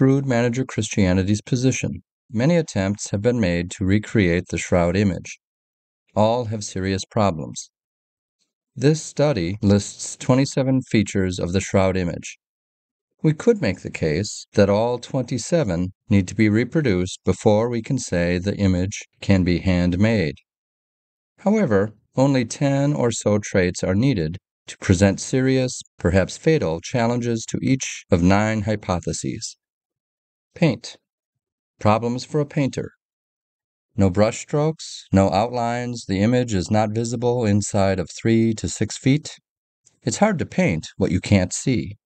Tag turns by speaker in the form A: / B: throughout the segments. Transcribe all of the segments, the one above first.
A: shrewd manager Christianity's position. Many attempts have been made to recreate the shroud image. All have serious problems. This study lists 27 features of the shroud image. We could make the case that all 27 need to be reproduced before we can say the image can be handmade. However, only 10 or so traits are needed to present serious, perhaps fatal, challenges to each of nine hypotheses. Paint. Problems for a painter. No brush strokes, no outlines, the image is not visible inside of 3 to 6 feet. It's hard to paint what you can't see.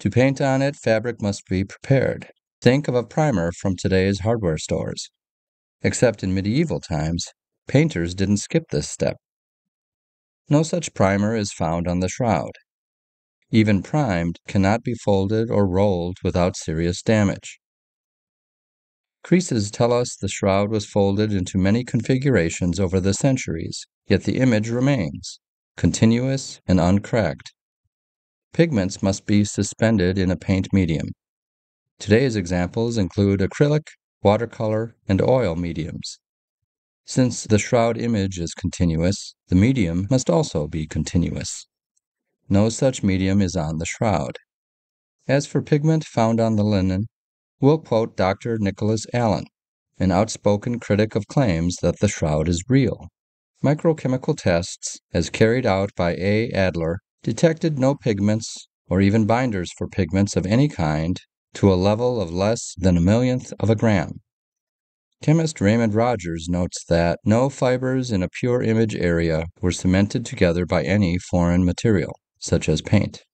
A: To paint on it, fabric must be prepared. Think of a primer from today's hardware stores. Except in medieval times, painters didn't skip this step. No such primer is found on the shroud even primed, cannot be folded or rolled without serious damage. Creases tell us the shroud was folded into many configurations over the centuries, yet the image remains, continuous and uncracked. Pigments must be suspended in a paint medium. Today's examples include acrylic, watercolor, and oil mediums. Since the shroud image is continuous, the medium must also be continuous. No such medium is on the shroud. As for pigment found on the linen, we'll quote Dr. Nicholas Allen, an outspoken critic of claims that the shroud is real. Microchemical tests, as carried out by A. Adler, detected no pigments or even binders for pigments of any kind to a level of less than a millionth of a gram. Chemist Raymond Rogers notes that no fibers in a pure image area were cemented together by any foreign material such as paint.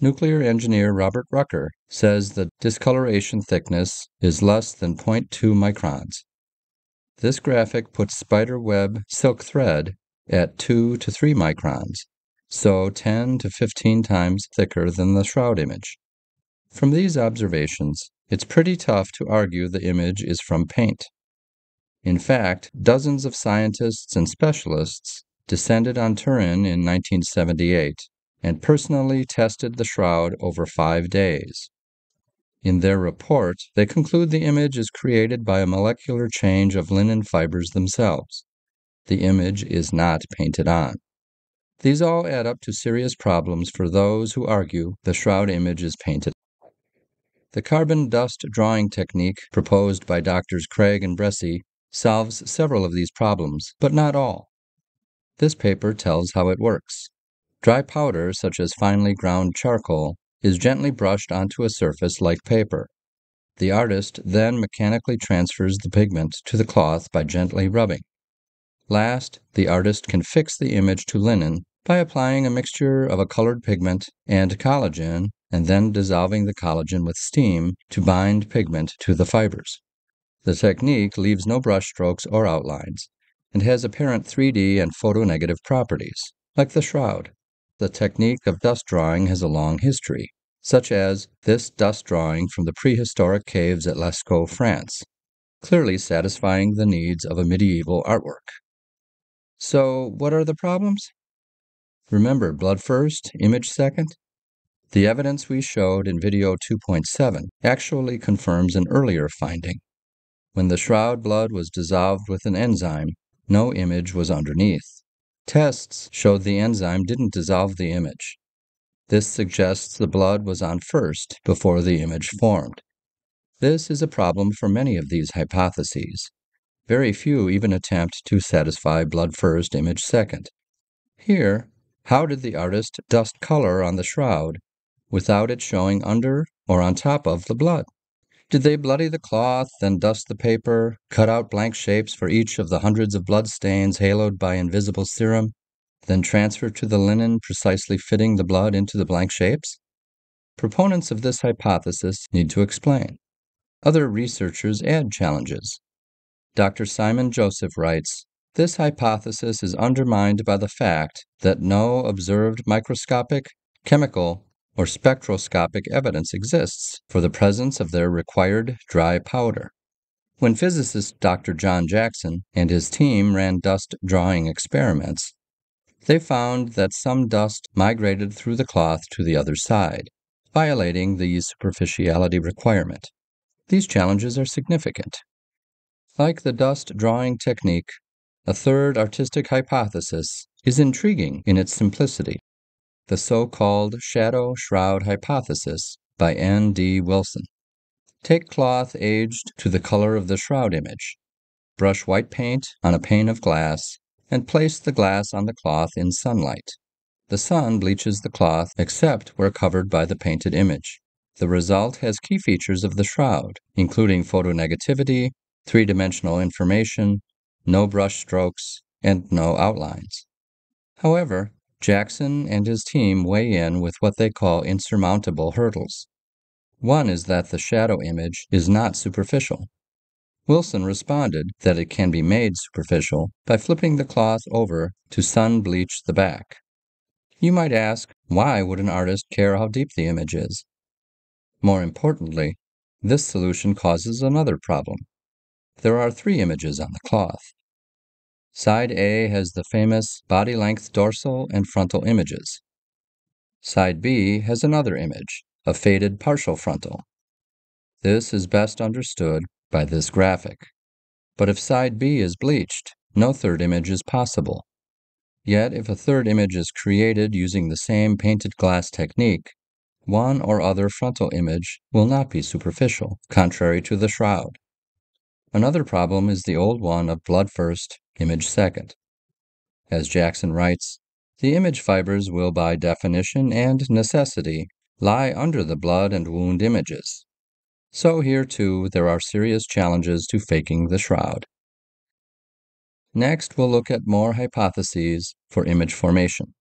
A: Nuclear engineer Robert Rucker says the discoloration thickness is less than 0.2 microns. This graphic puts spider web silk thread at 2 to 3 microns, so 10 to 15 times thicker than the shroud image. From these observations, it's pretty tough to argue the image is from paint. In fact, dozens of scientists and specialists descended on Turin in 1978 and personally tested the shroud over five days. In their report, they conclude the image is created by a molecular change of linen fibers themselves. The image is not painted on. These all add up to serious problems for those who argue the shroud image is painted. The carbon dust drawing technique proposed by Drs. Craig and Bressy solves several of these problems, but not all. This paper tells how it works. Dry powder, such as finely ground charcoal, is gently brushed onto a surface like paper. The artist then mechanically transfers the pigment to the cloth by gently rubbing. Last, the artist can fix the image to linen by applying a mixture of a colored pigment and collagen and then dissolving the collagen with steam to bind pigment to the fibers. The technique leaves no brushstrokes or outlines and has apparent 3D and photonegative properties, like the shroud. The technique of dust drawing has a long history, such as this dust drawing from the prehistoric caves at Lascaux, France, clearly satisfying the needs of a medieval artwork. So, what are the problems? Remember blood first, image second? The evidence we showed in video 2.7 actually confirms an earlier finding. When the shroud blood was dissolved with an enzyme, no image was underneath. Tests showed the enzyme didn't dissolve the image. This suggests the blood was on first before the image formed. This is a problem for many of these hypotheses. Very few even attempt to satisfy blood first, image second. Here, how did the artist dust color on the shroud without it showing under or on top of the blood? Did they bloody the cloth and dust the paper, cut out blank shapes for each of the hundreds of blood stains haloed by invisible serum, then transfer to the linen precisely fitting the blood into the blank shapes? Proponents of this hypothesis need to explain. Other researchers add challenges. Dr. Simon Joseph writes This hypothesis is undermined by the fact that no observed microscopic, chemical, or spectroscopic evidence exists for the presence of their required dry powder. When physicist Dr. John Jackson and his team ran dust drawing experiments, they found that some dust migrated through the cloth to the other side, violating the superficiality requirement. These challenges are significant. Like the dust drawing technique, a third artistic hypothesis is intriguing in its simplicity. The So Called Shadow Shroud Hypothesis by N. D. Wilson. Take cloth aged to the color of the shroud image. Brush white paint on a pane of glass and place the glass on the cloth in sunlight. The sun bleaches the cloth except where covered by the painted image. The result has key features of the shroud, including photonegativity, three dimensional information, no brush strokes, and no outlines. However, Jackson and his team weigh in with what they call insurmountable hurdles. One is that the shadow image is not superficial. Wilson responded that it can be made superficial by flipping the cloth over to sun bleach the back. You might ask, why would an artist care how deep the image is? More importantly, this solution causes another problem. There are three images on the cloth. Side A has the famous body length dorsal and frontal images. Side B has another image, a faded partial frontal. This is best understood by this graphic. But if side B is bleached, no third image is possible. Yet if a third image is created using the same painted glass technique, one or other frontal image will not be superficial, contrary to the shroud. Another problem is the old one of blood first, image second. As Jackson writes, the image fibers will by definition and necessity lie under the blood and wound images. So here too there are serious challenges to faking the shroud. Next we'll look at more hypotheses for image formation.